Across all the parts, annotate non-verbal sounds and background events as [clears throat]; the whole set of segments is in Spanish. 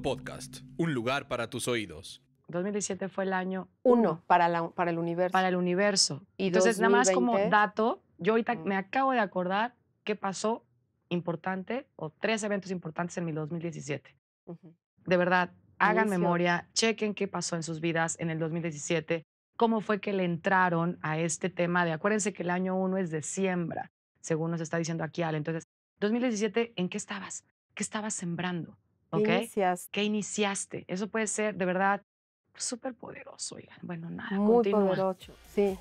Podcast, un lugar para tus oídos. 2017 fue el año uno para, el universo. Para el universo. ¿Y Entonces, nada más como dato, yo ahorita mm. me acabo de acordar qué pasó importante o tres eventos importantes en mi 2017. De verdad, hagan memoria, chequen qué pasó en sus vidas en el 2017, cómo fue que le entraron a este tema de, acuérdense que el año uno es de siembra, según nos está diciendo aquí Al. Entonces, 2017, ¿en qué estabas? ¿Qué estabas sembrando? ¿Qué iniciaste? Eso puede ser de verdad súper poderoso. Bueno, nada, Muy poderoso, sí.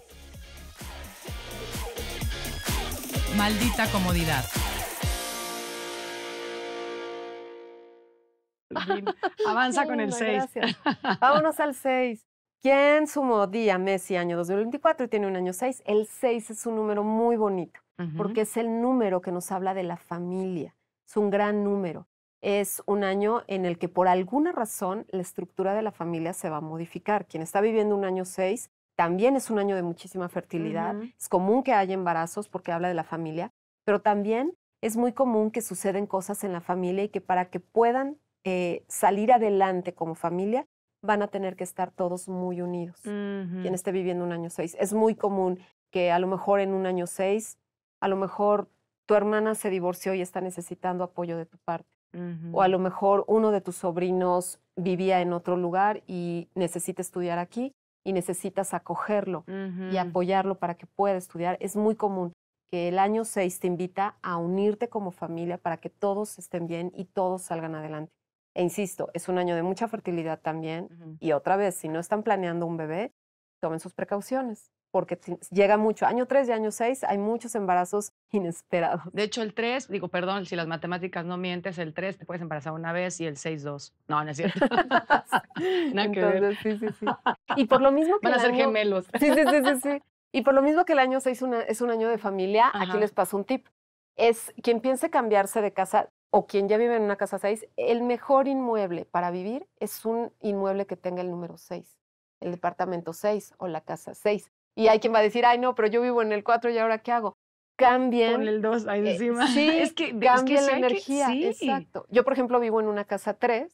Maldita comodidad. [laughs] Avanza con el 6. [laughs] Vámonos al 6. ¿Quién sumó día, mes y año 2024 y tiene un año 6? El 6 es un número muy bonito porque es el número que nos habla de la familia. Es un gran número es un año en el que por alguna razón la estructura de la familia se va a modificar. Quien está viviendo un año seis también es un año de muchísima fertilidad. Es común que haya embarazos porque habla de la familia, pero también es muy común que suceden cosas en la familia y que para que puedan eh, salir adelante como familia van a tener que estar todos muy unidos. Quien esté viviendo un año seis. Es muy común que a lo mejor en un año seis a lo mejor tu hermana se divorció y está necesitando apoyo de tu parte o a lo mejor uno de tus sobrinos vivía en otro lugar y necesita estudiar aquí y necesitas acogerlo y apoyarlo para que pueda estudiar. Es muy común que el año 6 te invita a unirte como familia para que todos estén bien y todos salgan adelante. E insisto, es un año de mucha fertilidad también. Y otra vez, si no están planeando un bebé, tomen sus precauciones, porque llega mucho. Año 3 y año 6 hay muchos embarazos inesperado. De hecho, el 3, digo, perdón, si las matemáticas no mientes, el 3 te puedes embarazar una vez y el 6 2. No, no es cierto. [laughs] [laughs] Nada que ver. sí, sí, sí. [laughs] Y por lo mismo que Van a ser gemelos. Sí, sí, sí, Y por lo mismo que el año 6 es un año de familia, aquí les paso un tip. Es quien piense cambiarse de casa o quien ya vive en una casa 6, el mejor inmueble para vivir es un inmueble que tenga el número 6, el departamento 6 o la casa 6. Y hay quien va a decir, ay, no, pero yo vivo en el 4 y ahora qué hago. Cambien Con el 2 ahí eh, encima. sí, [laughs] es que cambien la energía. Exacto. Yo, por ejemplo, vivo en una casa 3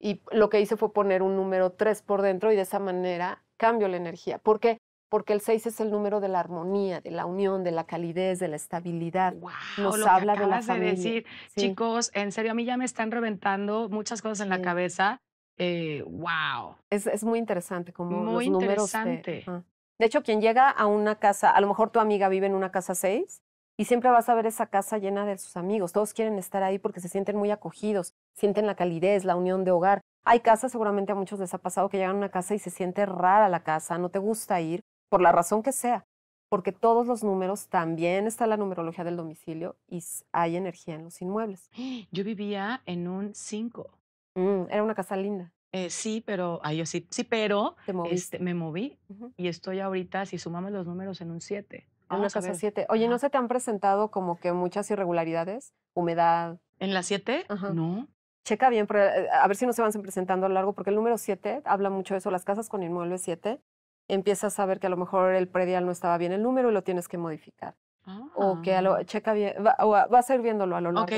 y lo que hice fue poner un número 3 por dentro y de esa manera cambio la energía. ¿Por qué? Porque el 6 es el número de la armonía, de la unión, de la calidez, de la estabilidad. Wow, Nos habla de la familia. De decir, chicos, en serio, a mí ya me están reventando muchas cosas en la cabeza. Eh, wow. Es, es, muy interesante como muy los números interesante. De hecho, quien llega a una casa, a lo mejor tu amiga vive en una casa 6 y siempre vas a ver esa casa llena de sus amigos. Todos quieren estar ahí porque se sienten muy acogidos, sienten la calidez, la unión de hogar. Hay casas, seguramente a muchos les ha pasado que llegan a una casa y se siente rara la casa, no te gusta ir, por la razón que sea, porque todos los números también está la numerología del domicilio y hay energía en los inmuebles. Yo vivía en un 5. Mm, era una casa linda. Eh, sí, pero, sí, sí, pero este, me moví y estoy ahorita, si sumamos los números, en un 7. En una casa 7. Oye, ¿no se te han presentado como que muchas irregularidades? Humedad. ¿En la 7? No. Checa bien, eh, a ver si no se van presentando a lo largo, porque el número 7 habla mucho de eso. Las casas con inmuebles 7, empiezas a ver que a lo mejor el predial no estaba bien el número y lo tienes que modificar. O que lo, ah. checa bien, va, a ser viéndolo a lo largo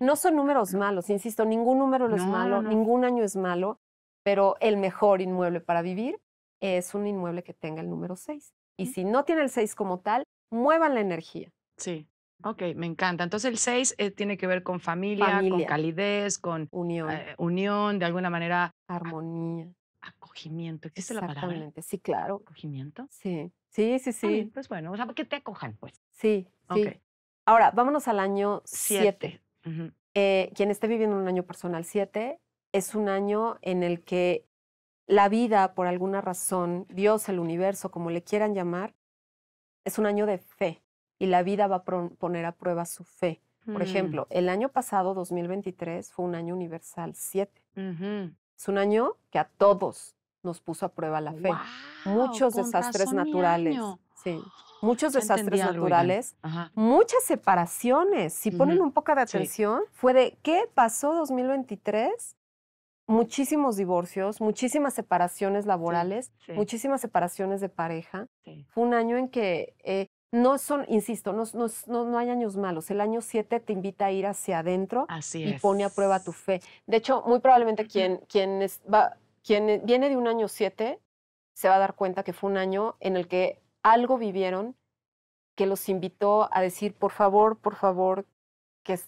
No son números malos, insisto, ningún número es malo, ningún año es malo, pero el mejor inmueble para vivir es un inmueble que tenga el número 6. Y si no tiene el 6 como tal, muevan la energía. Sí, ok, me encanta. Entonces el 6 eh, tiene que ver con familia, con calidez, con unión. Eh, unión, de alguna manera. Armonía. Acogimiento, es la palabra? Exactamente, sí, claro. ¿Acogimiento? Sí. Sí, sí, sí. pues bueno, o sea, que te acojan, pues. Sí, sí. Ahora, vámonos al año 7. Eh, quien esté viviendo un año personal 7 es un año en el que la vida, por alguna razón, Dios, el universo, como le quieran llamar, es un año de fe y la vida va a poner a prueba su fe. Por mm. ejemplo, el año pasado, 2023, fue un año universal 7. Es un año que a todos nos puso a prueba la fe. muchos desastres naturales. Muchos desastres naturales, muchas separaciones. Si ponen un poco de atención, fue de qué pasó 2023 muchísimos divorcios, muchísimas separaciones laborales, muchísimas separaciones de pareja. Fue un año en que eh, no son, insisto, no, no, hay años malos. El año 7 te invita a ir hacia adentro y pone a prueba tu fe. De hecho, muy probablemente quien, va, quien e, viene de un año 7 se va a dar cuenta que fue un año en el que algo vivieron que los invitó a decir, por favor, por favor, que,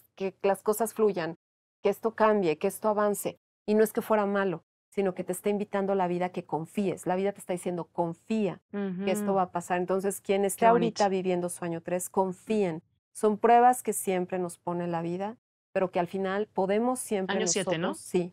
las cosas fluyan, que esto cambie, que esto avance. Y no es que fuera malo, sino que te está invitando a la vida que confíes. La vida te está diciendo, confía que esto va a pasar. Entonces, quien está ahorita viviendo su año 3, confíen. Son pruebas que siempre nos pone la vida pero que al final podemos siempre... Año 7, ¿no? Sí,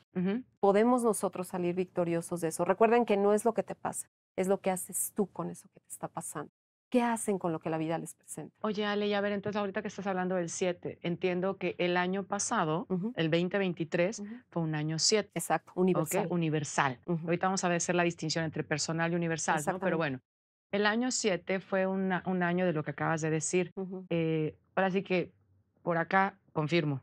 podemos nosotros salir victoriosos de eso. Recuerden que no es lo que te pasa, es lo que haces tú con eso que te está pasando. ¿Qué hacen con lo que la vida les presenta? Oye, Ale, a ver, entonces ahorita que estás hablando del 7, entiendo que el año pasado, el 2023, fue un año 7. Exacto, universal. universal. Ahorita vamos a ver hacer la distinción entre personal y universal, ¿no? Pero bueno, el año 7 fue un año de lo que acabas de decir. Eh, ahora sí que por acá confirmo,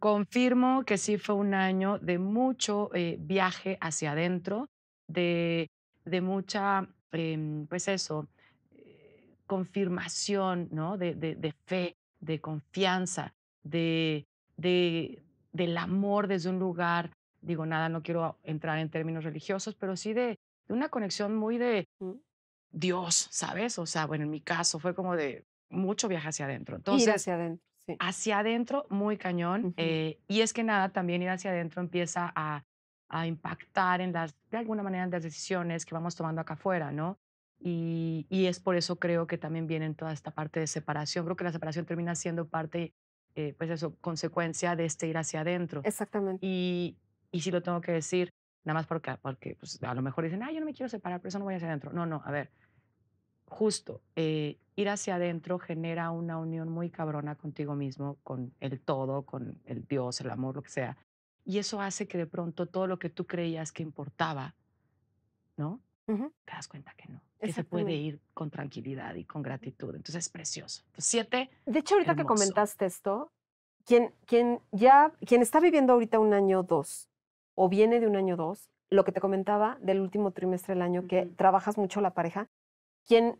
Confirmo que sí fue un año de mucho eh, viaje hacia adentro, de, de mucha, em, pues eso, eh, confirmación, ¿no? De, de, de, fe, de confianza, de, de, del amor desde un lugar, digo nada, no quiero entrar en términos religiosos, pero sí de, una conexión muy de mm. Dios, ¿sabes? O sea, bueno, en mi caso fue como de mucho viaje hacia adentro. Entonces, Ir hacia adentro. Hacia adentro, muy cañón. Eh, y es que nada, también ir hacia adentro empieza a, impactar en las, de alguna manera, en las decisiones que vamos tomando acá afuera, ¿no? Y, es por eso creo que también viene toda esta parte de separación. Creo que la separación termina siendo parte, eh, pues eso, consecuencia de este ir hacia adentro. Exactamente. Y, y si lo tengo que decir, nada más porque, porque pues, a lo mejor dicen, ah, yo no me quiero separar, por eso no voy hacia adentro. No, no, a ver, justo, eh, ir hacia adentro genera una unión muy cabrona contigo mismo, con el todo, con el Dios, el amor, lo que sea. Y eso hace que de pronto todo lo que tú creías que importaba, ¿no? Te das cuenta que no, que se puede ir con tranquilidad y con gratitud. Entonces es precioso. siete. De hecho, ahorita que comentaste esto, quien, ya, quien está viviendo ahorita un año dos o viene de un año dos, lo que te comentaba del último trimestre del año, que trabajas mucho la pareja, quien,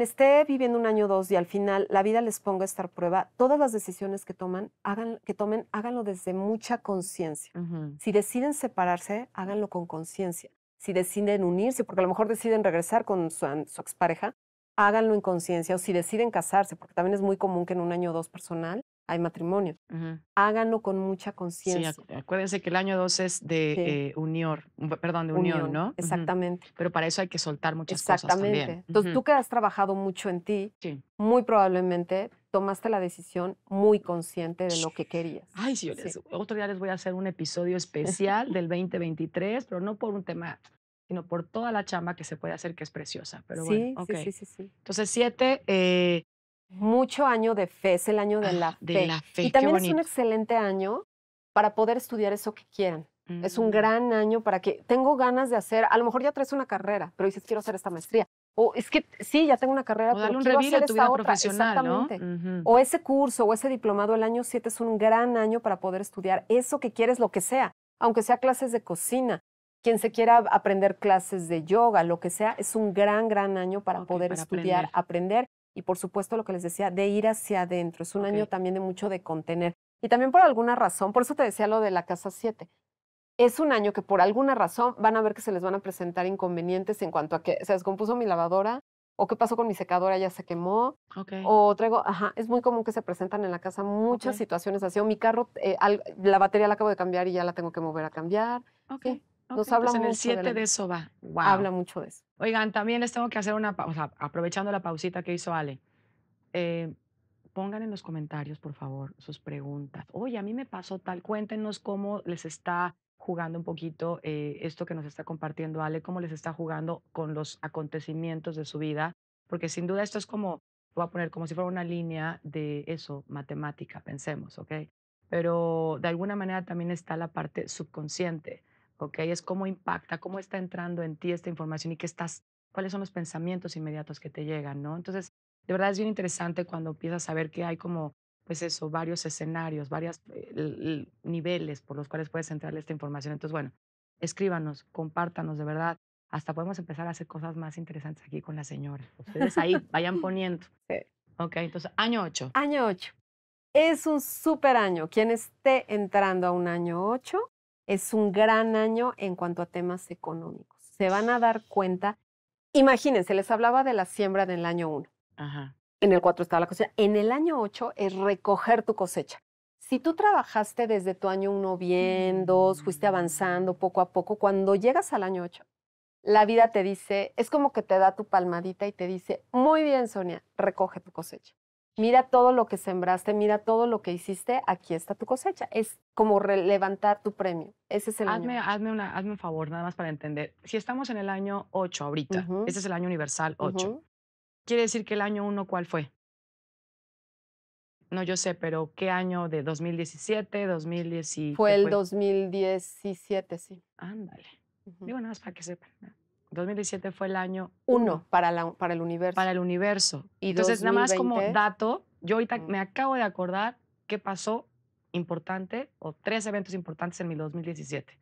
esté viviendo un año o dos y al final la vida les ponga a estar prueba, todas las decisiones que, toman, que tomen, háganlo desde mucha conciencia. Si deciden separarse, háganlo con conciencia. Si deciden unirse, porque a lo mejor deciden regresar con su, su expareja, háganlo en conciencia. O si deciden casarse, porque también es muy común que en un año o dos personal hay matrimonio. Háganlo con mucha conciencia. Sí, acuérdense que el año 2 es de eh, unión, perdón, de unión, unión ¿no? Exactamente. Pero para eso hay que soltar muchas cosas Exactamente. Entonces, tú que has trabajado mucho en ti, muy probablemente tomaste la decisión muy consciente de lo que querías. Ay, sí, otro día les voy a hacer un episodio [laughs] especial del 2023, pero no por un tema sino por toda la chamba que se puede hacer que es preciosa. Pero sí, bueno, okay. sí, sí, sí, Entonces, siete, eh, mucho año de fe, es el año de, la, ah, fe. Y también es un excelente año para poder estudiar eso que quieran. Es un mm. gran año para que tengo ganas de hacer, a lo mejor ya traes una carrera, pero dices quiero hacer esta maestría. O es que sí, ya tengo una carrera, o pero hacer esta O ese curso o ese diplomado, el año 7 es un gran año para poder estudiar eso que quieres, lo que sea, aunque sea clases de cocina, quien se quiera aprender clases de yoga, lo que sea, es un gran, gran año para poder estudiar, aprender y por supuesto lo que les decía, de ir hacia adentro. Es un año también de mucho de contener. Y también por alguna razón, por eso te decía lo de la casa 7, es un año que por alguna razón van a ver que se les van a presentar inconvenientes en cuanto a que se descompuso mi lavadora o qué pasó con mi secadora, ya se quemó. Okay. O traigo, ajá, es muy común que se presentan en la casa muchas situaciones así. O mi carro, eh, la batería la acabo de cambiar y ya la tengo que mover a cambiar. Ok. Sí, nos habla de eso en el 7 de, eso va. Wow. Habla mucho de eso. Oigan, también les tengo que hacer una pausa, aprovechando la pausita que hizo Ale. Eh, pongan en los comentarios, por favor, sus preguntas. Oye, a mí me pasó tal, cuéntenos cómo les está jugando un poquito eh, esto que nos está compartiendo Ale, cómo les está jugando con los acontecimientos de su vida, porque sin duda esto es como, voy a poner como si fuera una línea de eso, matemática, pensemos, ¿ok? Pero de alguna manera también está la parte subconsciente ¿ok? Es cómo impacta, cómo está entrando en ti esta información y qué estás, cuáles son los pensamientos inmediatos que te llegan, ¿no? Entonces, de verdad es bien interesante cuando empiezas a ver que hay como, pues eso, varios escenarios, varios eh, niveles por los cuales puedes entrarle esta información. Entonces, bueno, escríbanos, compártanos, de verdad. Hasta podemos empezar a hacer cosas más interesantes aquí con la señora. Ustedes ahí vayan poniendo. [laughs] Sí. Ok, entonces, año 8. Año 8. Es un súper año. Quien esté entrando a un año 8 es un gran año en cuanto a temas económicos. Se van a dar cuenta. Imagínense, les hablaba de la siembra del año 1. En el 4 estaba la cosecha. En el año 8 es recoger tu cosecha. Si tú trabajaste desde tu año 1 bien, dos fuiste mm. avanzando poco a poco, cuando llegas al año 8, la vida te dice, es como que te da tu palmadita y te dice, muy bien Sonia, recoge tu cosecha mira todo lo que sembraste, mira todo lo que hiciste, aquí está tu cosecha. Es como levantar tu premio. Ese es el hazme, año. Hazme, una, un favor, nada más para entender. Si estamos en el año 8 ahorita, ese este es el año universal 8, quiere decir que el año 1, ¿cuál fue? No, yo sé, pero ¿qué año de 2017, 2017? Fue el 2017, sí. Ándale. Digo nada más para que sepan. 2017 fue el año uno, para, la, para el universo. Para el universo. ¿Y Entonces, nada más como dato, yo ahorita mm. me acabo de acordar qué pasó importante o tres eventos importantes en mi 2017.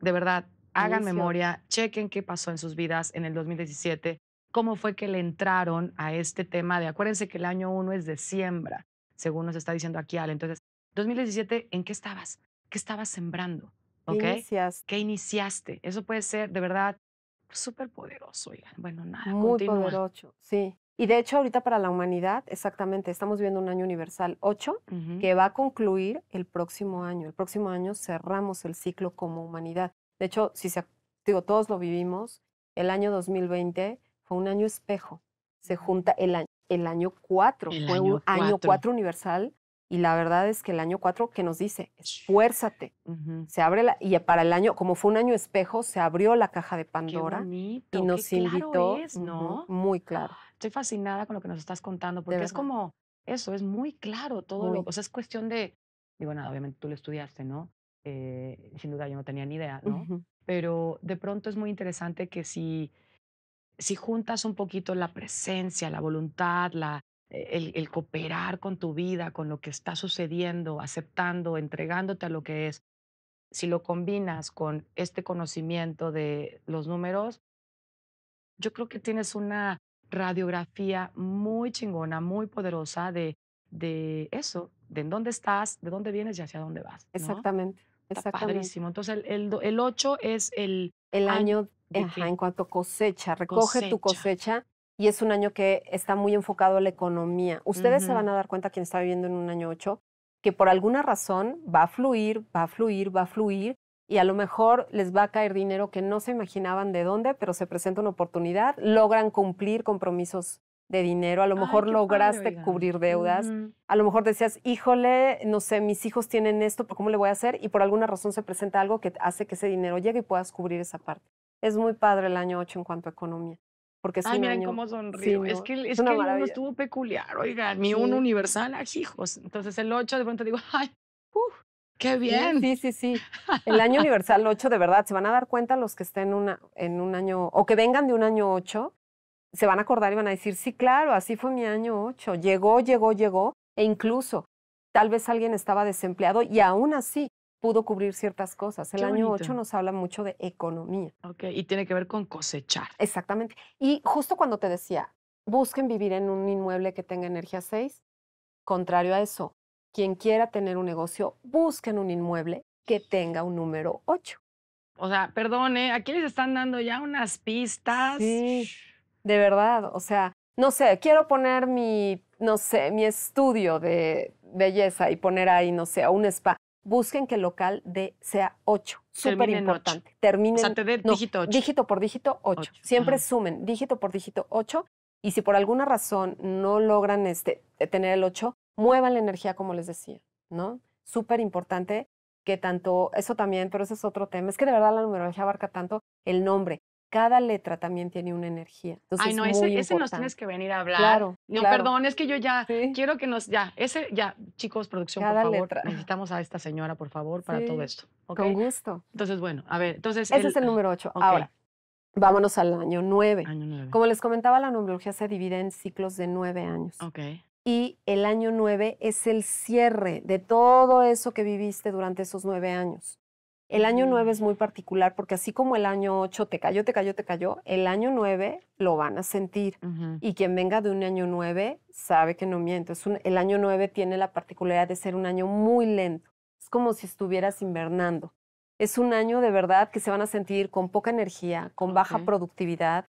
De verdad, hagan memoria, chequen qué pasó en sus vidas en el 2017, cómo fue que le entraron a este tema de, acuérdense que el año uno es de siembra, según nos está diciendo aquí Ale. Entonces, 2017, ¿en qué estabas? ¿Qué estabas sembrando? ¿Qué iniciaste? Eso puede ser, de verdad, súper poderoso, Bueno, nada, Muy poderoso, sí. Y de hecho, ahorita para la humanidad, exactamente, estamos viendo un año universal 8 que va a concluir el próximo año. El próximo año cerramos el ciclo como humanidad. De hecho, si se, digo, todos lo vivimos, el año 2020 fue un año espejo. Se junta el año, el año 4, fue un año 4 universal y la verdad es que el año 4 que nos dice, esfuérzate. Se abre la, y para el año, como fue un año espejo, se abrió la caja de Pandora qué y nos invitó. ¿no? Muy claro. [gasps] Estoy fascinada con lo que nos estás contando, porque es como eso, es muy claro todo lo. O sea, es cuestión de. Digo, nada, obviamente tú lo estudiaste, ¿no? Eh, sin duda yo no tenía ni idea, ¿no? Pero de pronto es muy interesante que si, si juntas un poquito la presencia, la voluntad, la, el, cooperar con tu vida, con lo que está sucediendo, aceptando, entregándote a lo que es, si lo combinas con este conocimiento de los números, yo creo que tienes una radiografía muy chingona, muy poderosa de, de eso, de dónde estás, de dónde vienes y hacia dónde vas. Exactamente. Está padrísimo. Entonces, el, el, 8 es el, el año, en cuanto cosecha, recoge tu cosecha y es un año que está muy enfocado a la economía. Ustedes se van a dar cuenta, quien está viviendo en un año ocho, que por alguna razón va a fluir, va a fluir, va a fluir y a lo mejor les va a caer dinero que no se imaginaban de dónde, pero se presenta una oportunidad, logran cumplir compromisos de dinero, a lo mejor lograste cubrir deudas, a lo mejor decías, híjole, no sé, mis hijos tienen esto, ¿cómo le voy a hacer? Y por alguna razón se presenta algo que hace que ese dinero llegue y puedas cubrir esa parte. Es muy padre el año ocho en cuanto a economía. Porque es Ay, miren año, cómo es que, es, que el uno estuvo peculiar, oigan, mi uno universal, hijos. Entonces el 8 de pronto digo, ¡ay! ¡Qué bien! Sí, sí, sí. El año [laughs] universal 8, de verdad, se van a dar cuenta los que estén una, en un año, o que vengan de un año 8, se van a acordar y van a decir, sí, claro, así fue mi año 8. Llegó, llegó, llegó. E incluso, tal vez alguien estaba desempleado y aún así pudo cubrir ciertas cosas. El año 8 nos habla mucho de economía. Ok, y tiene que ver con cosechar. Exactamente. Y justo cuando te decía, busquen vivir en un inmueble que tenga energía 6, contrario a eso, quien quiera tener un negocio, busquen un inmueble que tenga un número 8. O sea, perdone, ¿eh? aquí les están dando ya unas pistas. Sí, de verdad. O sea, no sé, quiero poner mi, no sé, mi estudio de belleza y poner ahí, no sé, un spa busquen que el local de sea 8. Súper importante. Terminen. O dígito 8. Dígito por dígito 8. Siempre sumen dígito por dígito 8. Y si por alguna razón no logran este, eh, tener el 8, muevan la energía, como les decía, ¿no? Súper importante que tanto, eso también, pero ese es otro tema. Es que de verdad la numerología abarca tanto el nombre cada letra también tiene una energía. Entonces, Ay, no, ese, ese, nos tienes que venir a hablar. Claro. No, perdón, es que yo ya quiero que nos. Ya, ese, ya, chicos, producción, cada por favor. Letra. Necesitamos a esta señora, por favor, para todo esto. ¿okay? Con gusto. Entonces, bueno, a ver, entonces. Ese es el número 8. Ahora. Vámonos al año 9. año Como les comentaba, la numerología se divide en ciclos de 9 años. Ok. Y el año 9 es el cierre de todo eso que viviste durante esos 9 años. El año 9 es muy particular porque así como el año 8 te cayó, te cayó, te cayó, el año 9 lo van a sentir. Y quien venga de un año 9 sabe que no miento. el año 9 tiene la particularidad de ser un año muy lento. Es como si estuvieras invernando. Es un año de verdad que se van a sentir con poca energía, con baja productividad.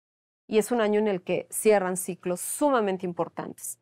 Y es un año en el que cierran ciclos sumamente importantes.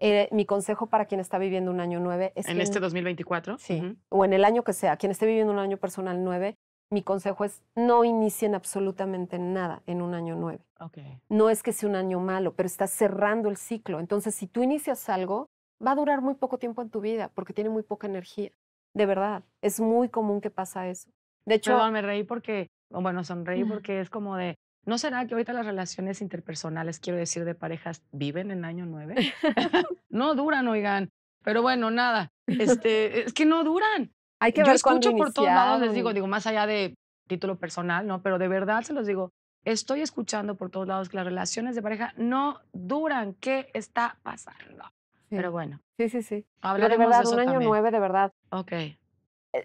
Eh, mi consejo para quien está viviendo un año nueve es... En este 2024. Sí, o en el año que sea, quien esté viviendo un año personal nueve, mi consejo es no inicien absolutamente nada en un año nueve, Okay. No es que sea un año malo, pero estás cerrando el ciclo. Entonces, si tú inicias algo, va a durar muy poco tiempo en tu vida porque tiene muy poca energía. De verdad, es muy común que pasa eso. De hecho, Perdón, me reí porque, bueno, sonreí porque es como de, ¿No será que ahorita las relaciones interpersonales, quiero decir, de parejas, viven en año nueve? [laughs] [laughs] no duran, oigan. Pero bueno, nada. Este, es que no duran. Hay que Yo escucho por todos lados, les digo, digo, más allá de título personal, ¿no? Pero de verdad se los digo, estoy escuchando por todos lados que las relaciones de pareja no duran. ¿Qué está pasando? Pero bueno. Sí, sí, sí. Hablaremos de verdad, de un año nueve, de verdad. Ok. Eh,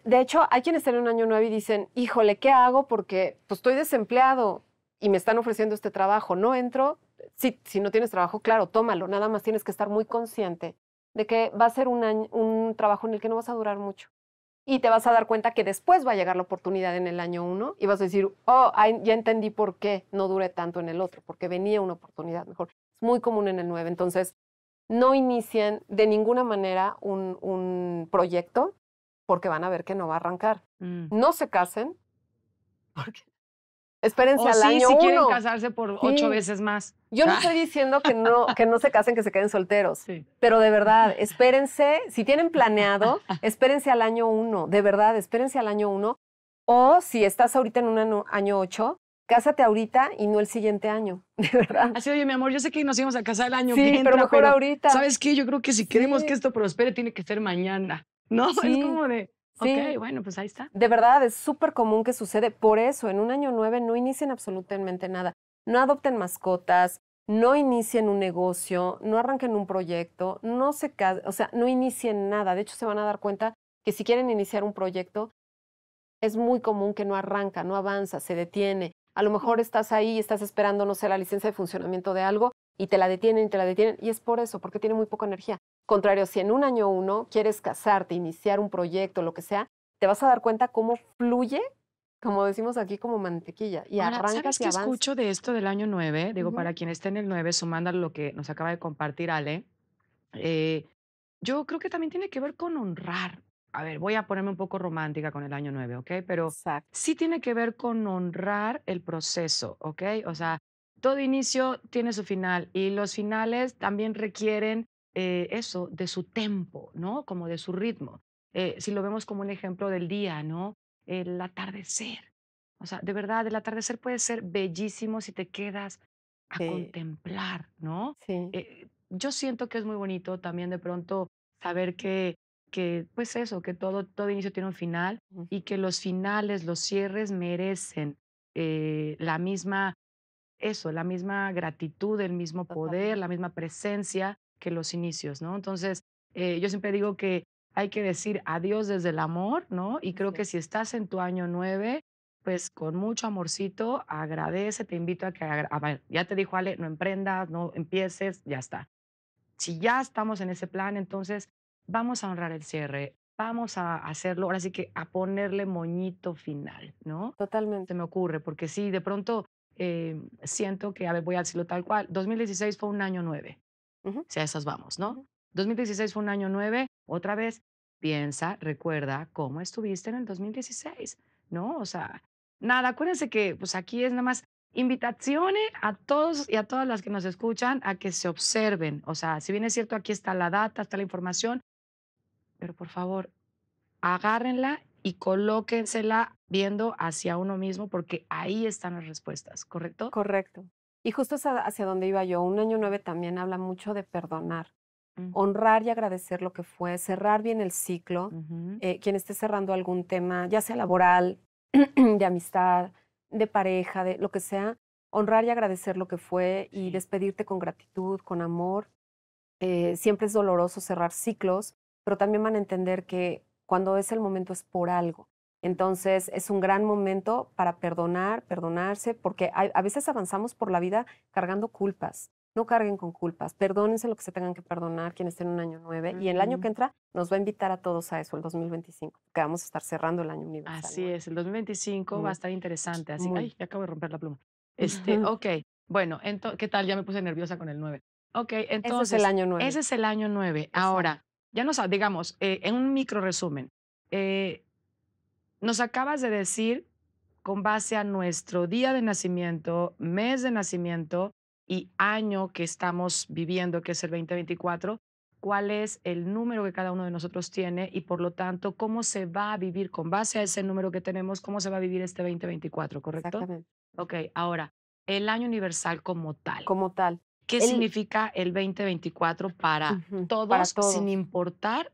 de hecho, hay quienes en un año nueve y dicen, híjole, ¿qué hago? Porque pues, estoy desempleado y me están ofreciendo este trabajo, no entro, si, si no tienes trabajo, claro, tómalo, nada más tienes que estar muy consciente de que va a ser un, un trabajo en el que no vas a durar mucho. Y te vas a dar cuenta que después va a llegar la oportunidad en el año uno y vas a decir, oh, ya entendí por qué no duré tanto en el otro, porque venía una oportunidad mejor. Es muy común en el nueve Entonces, no inicien de ninguna manera un, un proyecto porque van a ver que no va a arrancar. Mm. No se casen qué? Espérense al sí, año si quieren casarse por ocho veces más. Yo no ah. estoy diciendo que no, [laughs] que no se casen, que se queden solteros. Pero de verdad, espérense, si tienen planeado, espérense al año uno. De verdad, espérense al año uno. O si estás ahorita en un año ocho, cásate ahorita y no el siguiente año, [laughs] de verdad. Así, oye, mi amor, yo sé que nos íbamos a casar el año sí, pero mejor ahorita. ¿Sabes qué? Yo creo que si queremos que esto prospere, tiene que ser mañana. ¿No? [laughs] Es como de... Sí. bueno, pues ahí está. De verdad, es súper común que sucede. Por eso, en un año nueve no inicien absolutamente nada. No adopten mascotas, no inicien un negocio, no arranquen un proyecto, no se o sea, no inicien nada. De hecho, se van a dar cuenta que si quieren iniciar un proyecto, es muy común que no arranca, no avanza, se detiene. A lo mejor estás ahí y estás esperando, no sé, la licencia de funcionamiento de algo y te la detienen y te la detienen. Y es por eso, porque tiene muy poca energía. Contrario, si en un año uno quieres casarte, iniciar un proyecto, lo que sea, te vas a dar cuenta cómo fluye, como decimos aquí, como mantequilla. Y arrancas ¿sabes qué escucho de esto del año 9? Digo, para quien esté en el 9, sumando lo que nos acaba de compartir Ale, eh, yo creo que también tiene que ver con honrar. A ver, voy a ponerme un poco romántica con el año 9, ¿ok? Pero sí tiene que ver con honrar el proceso, ¿ok? O sea, todo inicio tiene su final y los finales también requieren eh, eso, de su tempo, ¿no? Como de su ritmo. Eh, si lo vemos como un ejemplo del día, ¿no? El atardecer. O sea, de verdad, el atardecer puede ser bellísimo si te quedas a contemplar, ¿no? Sí. Eh, yo siento que es muy bonito también de pronto saber que, que pues eso, que todo, todo inicio tiene un final y que los finales, los cierres merecen la misma eso, la misma gratitud, el mismo poder, la misma presencia que los inicios, ¿no? Entonces, eh, yo siempre digo que hay que decir adiós desde el amor, ¿no? Y creo que si estás en tu año nueve, pues con mucho amorcito, agradece, te invito a que, a, ya te dijo Ale, no emprendas, no empieces, ya está. Si ya estamos en ese plan, entonces vamos a honrar el cierre, vamos a hacerlo, ahora sí que a ponerle moñito final, ¿no? Totalmente. Se me ocurre, porque sí, de pronto eh, siento que, a ver, voy a decirlo tal cual, 2016 fue un año nueve. O sea, esas vamos, ¿no? 2016 fue un año nueve, otra vez, piensa, recuerda cómo estuviste en el 2016, ¿no? O sea, nada, acuérdense que pues aquí es nada más invitaciones a todos y a todas las que nos escuchan a que se observen. O sea, si bien es cierto, aquí está la data, está la información, pero por favor, agárrenla y colóquensela viendo hacia uno mismo porque ahí están las respuestas, ¿correcto? Correcto. Y justo hacia donde iba yo, un año nueve también habla mucho de perdonar, mm. honrar y agradecer lo que fue, cerrar bien el ciclo. Eh, quien esté cerrando algún tema, ya sea laboral, [clears throat] de amistad, de pareja, de lo que sea, honrar y agradecer lo que fue y despedirte con gratitud, con amor. Eh, siempre es doloroso cerrar ciclos, pero también van a entender que cuando es el momento es por algo. Entonces es un gran momento para perdonar, perdonarse, porque a, veces avanzamos por la vida cargando culpas. No carguen con culpas, perdónense lo que se tengan que perdonar quienes estén en un año nueve. Y el año que entra nos va a invitar a todos a eso, el 2025, que vamos a estar cerrando el año universal. Así es, el 2025 va a estar interesante. Así, que ay, ya acabo de romper la pluma. Este, [laughs] ok, bueno, ¿qué tal? Ya me puse nerviosa con el nueve. Ok, entonces. Ese es el año nueve. Ese es el año nueve. Ahora, ya nos, digamos, eh, en un micro resumen, eh, nos acabas de decir con base a nuestro día de nacimiento, mes de nacimiento y año que estamos viviendo, que es el 2024, cuál es el número que cada uno de nosotros tiene y por lo tanto cómo se va a vivir con base a ese número que tenemos, cómo se va a vivir este 2024, ¿correcto? Exactamente. Ok, ahora, el año universal como tal. Como tal. ¿Qué significa el 2024 para todos, sin importar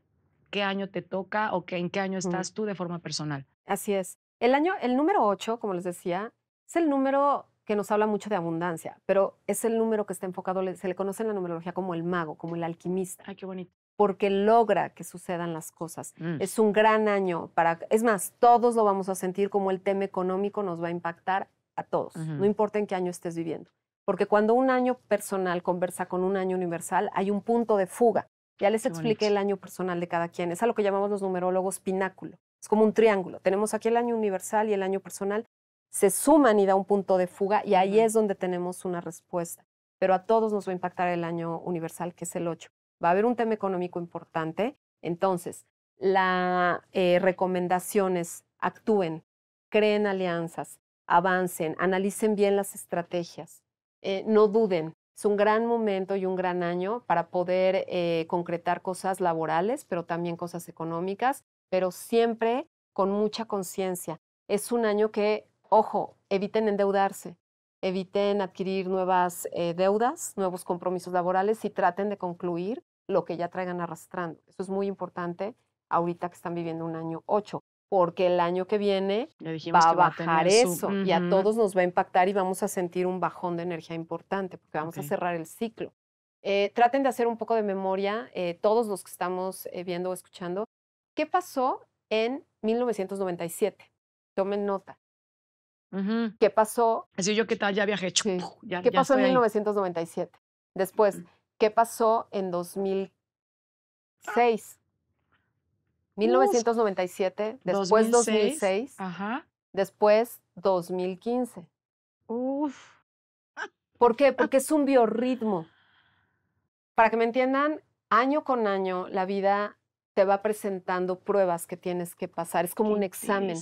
qué año te toca o en qué año estás tú de forma personal? Así es. El año, el número 8, como les decía, es el número que nos habla mucho de abundancia, pero es el número que está enfocado, se le conoce en la numerología como el mago, como el alquimista. Ay, qué bonito. Porque logra que sucedan las cosas. Mm. Es un gran año para, es más, todos lo vamos a sentir como el tema económico nos va a impactar a todos, no importa en qué año estés viviendo porque cuando un año personal conversa con un año universal, hay un punto de fuga. Ya les expliqué el año personal de cada quien, es a lo que llamamos los numerólogos pináculo. Es como un triángulo. Tenemos aquí el año universal y el año personal, se suman y da un punto de fuga y ahí es donde tenemos una respuesta. Pero a todos nos va a impactar el año universal, que es el 8. Va a haber un tema económico importante. Entonces, las eh, recomendaciones, actúen, creen alianzas, avancen, analicen bien las estrategias, eh, no duden. Es un gran momento y un gran año para poder eh, concretar cosas laborales, pero también cosas económicas, pero siempre con mucha conciencia. Es un año que, ojo, eviten endeudarse, eviten adquirir nuevas eh, deudas, nuevos compromisos laborales y traten de concluir lo que ya traigan arrastrando. Eso es muy importante ahorita que están viviendo un año 8 porque el año que viene va a bajar eso y a todos nos va a impactar y vamos a sentir un bajón de energía importante porque vamos a cerrar el ciclo. Eh, traten de hacer un poco de memoria, eh, todos los que estamos eh, viendo o escuchando, qué pasó en 1997. Tomen nota. ¿Qué pasó? Así yo que tal, ya viajé. ¿Qué pasó en 1997? Después, ¿qué pasó en 2006? 1997, después 2006, ajá. después 2015. Uf. ¿Por qué? [laughs] Porque es un biorritmo. Para que me entiendan, año con año la vida te va presentando pruebas que tienes que pasar. Es como un examen.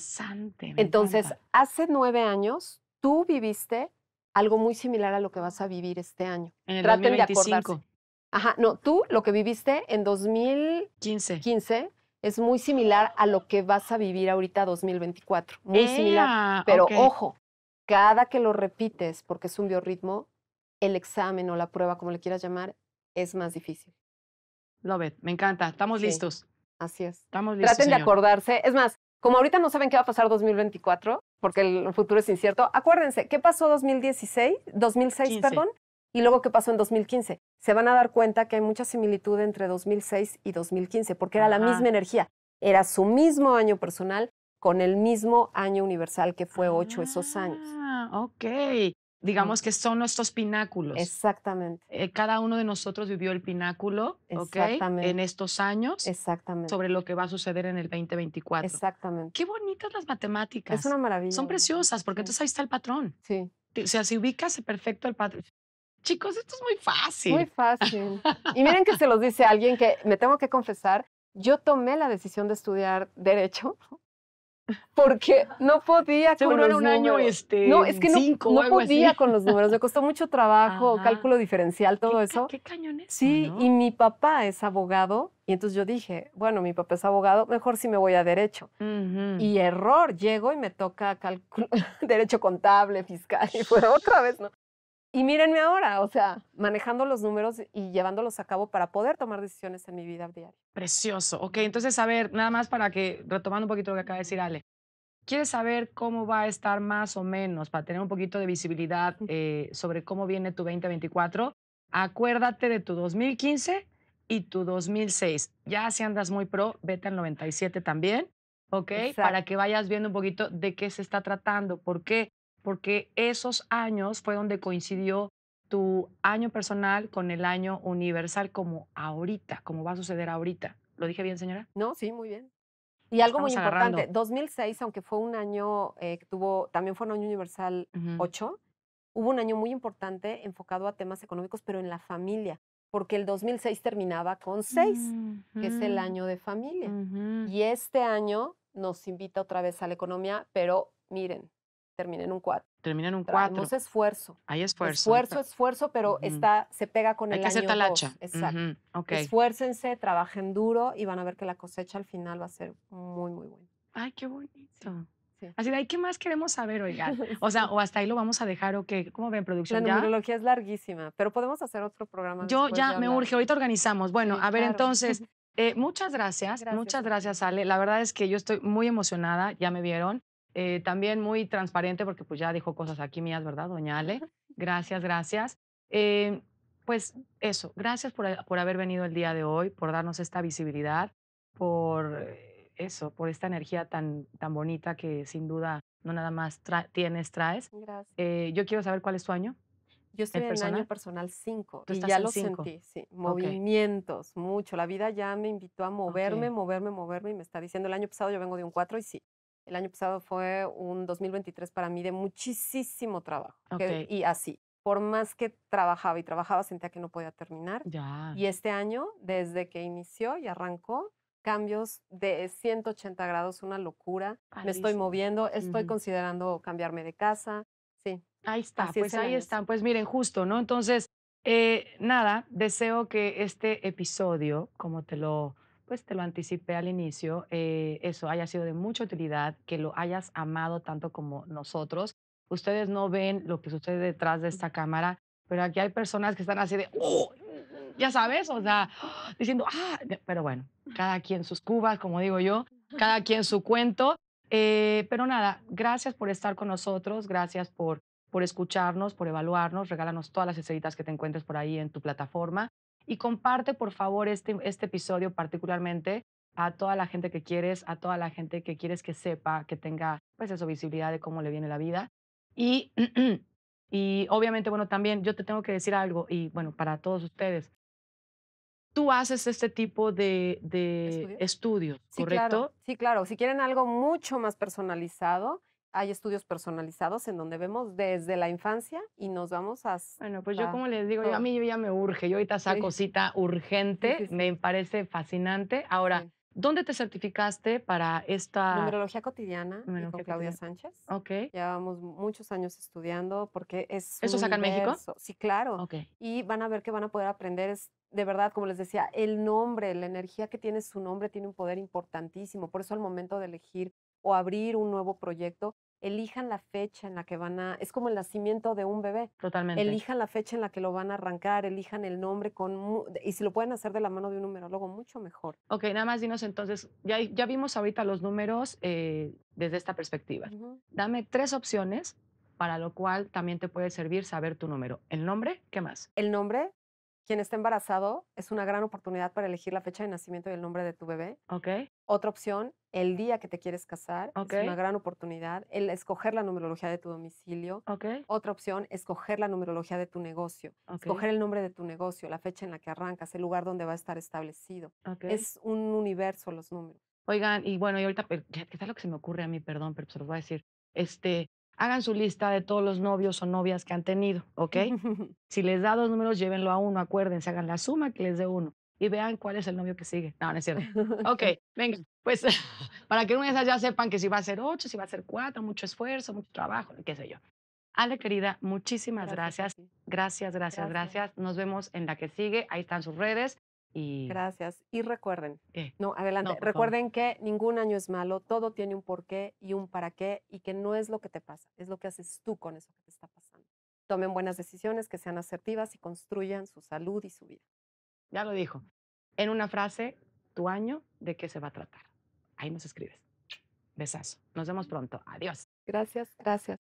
Entonces, hace nueve años tú viviste algo muy similar a lo que vas a vivir este año. Traten de acordarse. Ajá, no, tú lo que viviste en 2015 es muy similar a lo que vas a vivir ahorita 2024. Muy similar. Pero ojo, cada que lo repites, porque es un biorritmo, el examen o la prueba, como le quieras llamar, es más difícil. Love it, me encanta. Estamos listos. Así es. Estamos listos. Traten de acordarse. Es más, como ahorita no saben qué va a pasar 2024, porque el futuro es incierto, acuérdense, ¿qué pasó 2016? 2006, perdón. Y luego, ¿qué pasó en 2015? Se van a dar cuenta que hay mucha similitud entre 2006 y 2015, porque era la misma energía. Era su mismo año personal con el mismo año universal que fue ocho esos años. Ah, Ok. Digamos que son nuestros pináculos. Exactamente. Eh, cada uno de nosotros vivió el pináculo en estos años. Exactamente. Sobre lo que va a suceder en el 2024. Exactamente. Qué bonitas las matemáticas. Es una maravilla. Son preciosas porque tú entonces ahí está el patrón. Sí. O sea, si ubicas perfecto el patrón, chicos, esto es muy fácil. Muy fácil. [laughs] Y miren que se los dice alguien que me tengo que confesar, yo tomé la decisión de estudiar derecho [laughs] porque no podía con era un año este no es que no, podía con los números me costó mucho trabajo cálculo diferencial todo eso qué cañones. sí y mi papá es abogado y entonces yo dije bueno mi papá es abogado mejor si me voy a derecho y error llego y me toca [laughs] derecho contable fiscal y fue otra vez no y mírenme ahora, o sea, manejando los números y llevándolos a cabo para poder tomar decisiones en mi vida diaria. Precioso. Ok, entonces, a ver, nada más para que, retomando un poquito lo que acaba de decir Ale, ¿quieres saber cómo va a estar más o menos para tener un poquito de visibilidad eh, sobre cómo viene tu 2024? Acuérdate de tu 2015 y tu 2006. Ya si andas muy pro, vete al 97 también, ¿ok? Para que vayas viendo un poquito de qué se está tratando, por qué porque esos años fue donde coincidió tu año personal con el año universal como ahorita, como va a suceder ahorita. ¿Lo dije bien, señora? No, sí, muy bien. Y algo muy importante, 2006, aunque fue un año eh, que tuvo, también fue un año universal 8, hubo un año muy importante enfocado a temas económicos, pero en la familia, porque el 2006 terminaba con 6, que es el año de familia. Y este año nos invita otra vez a la economía, pero miren, terminen en un 4. terminen en un 4. es esfuerzo. Hay esfuerzo. Esfuerzo, esfuerzo, pero está, se pega con el año Hay que hacer talacha. Exacto. Esfuércense, trabajen duro y van a ver que la cosecha al final va a ser muy, muy buena. Ay, qué bonito. Así de ahí, ¿qué más queremos saber, oigan? [laughs] O sea, o hasta ahí lo vamos a dejar, o qué, ¿cómo ven producción? La numerología es larguísima, pero podemos hacer otro programa. Yo ya me urge, ahorita organizamos. Bueno, a ver, entonces, [laughs] eh, muchas gracias, muchas gracias, Ale. La verdad es que yo estoy muy emocionada, ya me vieron. Eh, también muy transparente porque pues ya dijo cosas aquí mías, ¿verdad, doña Ale? [laughs] Gracias, gracias. Eh, pues eso, gracias por, eh, por haber venido el día de hoy, por darnos esta visibilidad, por eso, por esta energía tan, tan bonita que sin duda no nada más tienes, traes. Gracias. yo quiero saber cuál es tu año. Yo estoy en, año personal 5 ya lo sentí, sí. Movimientos, mucho. La vida ya me invitó a moverme, moverme, moverme y me está diciendo el año pasado yo vengo de un 4 y sí, el año pasado fue un 2023 para mí de muchísimo trabajo. y así, por más que trabajaba y trabajaba, sentía que no podía terminar. Y este año, desde que inició y arrancó, cambios de 180 grados, una locura. Me estoy moviendo, estoy considerando cambiarme de casa. Sí. Ahí está, pues ahí están. Pues miren, justo, ¿no? Entonces, eh, nada, deseo que este episodio, como te lo pues te lo anticipé al inicio, eh, eso haya sido de mucha utilidad, que lo hayas amado tanto como nosotros. Ustedes no ven lo que sucede detrás de esta cámara, pero aquí hay personas que están así de, oh, ya sabes, o sea, [gasps] diciendo, ah, pero bueno, cada quien sus cubas, como digo yo, cada quien su cuento. Eh, pero nada, gracias por estar con nosotros, gracias por, por escucharnos, por evaluarnos, regálanos todas las estrellitas que te encuentres por ahí en tu plataforma y comparte por favor este, este episodio particularmente a toda la gente que quieres, a toda la gente que quieres que sepa, que tenga pues eso, visibilidad de cómo le viene la vida. Y, [clears throat] y obviamente, bueno, también yo te tengo que decir algo y bueno, para todos ustedes, tú haces este tipo de, de estudios, ¿correcto? Sí, claro. Si quieren algo mucho más personalizado, hay estudios personalizados en donde vemos desde la infancia y nos vamos a... Bueno, pues yo como les digo, a mí yo ya me urge, yo ahorita esa cosita urgente, me parece fascinante. Ahora, ¿dónde te certificaste para esta... Numerología cotidiana con Claudia Sánchez. Ok. vamos muchos años estudiando porque es... ¿Eso saca en México? Sí, claro. Ok. Y van a ver que van a poder aprender es de verdad, como les decía, el nombre, la energía que tiene su nombre tiene un poder importantísimo. Por eso al momento de elegir o abrir un nuevo proyecto, elijan la fecha en la que van a, es como el nacimiento de un bebé. Totalmente. Elijan la fecha en la que lo van a arrancar, elijan el nombre con, y si lo pueden hacer de la mano de un numerólogo, mucho mejor. Ok, nada más dinos entonces, ya, ya vimos ahorita los números eh, desde esta perspectiva. Dame tres opciones para lo cual también te puede servir saber tu número. ¿El nombre? ¿Qué más? El nombre, quien está embarazado, es una gran oportunidad para elegir la fecha de nacimiento y el nombre de tu bebé. Okay. Otra opción, el día que te quieres casar, es una gran oportunidad. El escoger la numerología de tu domicilio. Okay. Otra opción, escoger la numerología de tu negocio. Escoger el nombre de tu negocio, la fecha en la que arrancas, el lugar donde va a estar establecido. Es un universo los números. Oigan, y bueno, y ahorita, ¿qué tal lo que se me ocurre a mí? Perdón, pero se los voy a decir. Este, hagan su lista de todos los novios o novias que han tenido, ¿ok? [laughs] si les da dos números, llévenlo a uno, acuérdense, hagan la suma que les dé uno y vean cuál es el novio que sigue. No, no es cierto. Ok, [laughs] venga, pues [laughs] para que una de esas ya sepan que si va a ser ocho, si va a ser cuatro, mucho esfuerzo, mucho trabajo, qué sé yo. Ale, querida, muchísimas Gracias, gracias, gracias. gracias. Nos vemos en la que sigue. Ahí están sus redes. Gracias. Y recuerden, eh, no, adelante, recuerden que ningún año es malo, todo tiene un porqué y un para qué y que no es lo que te pasa, es lo que haces tú con eso que te está pasando. Tomen buenas decisiones, que sean asertivas y construyan su salud y su vida. Ya lo dijo. En una frase, tu año, ¿de qué se va a tratar? Ahí nos escribes. Besazo. Nos vemos pronto. Adiós. Gracias, gracias.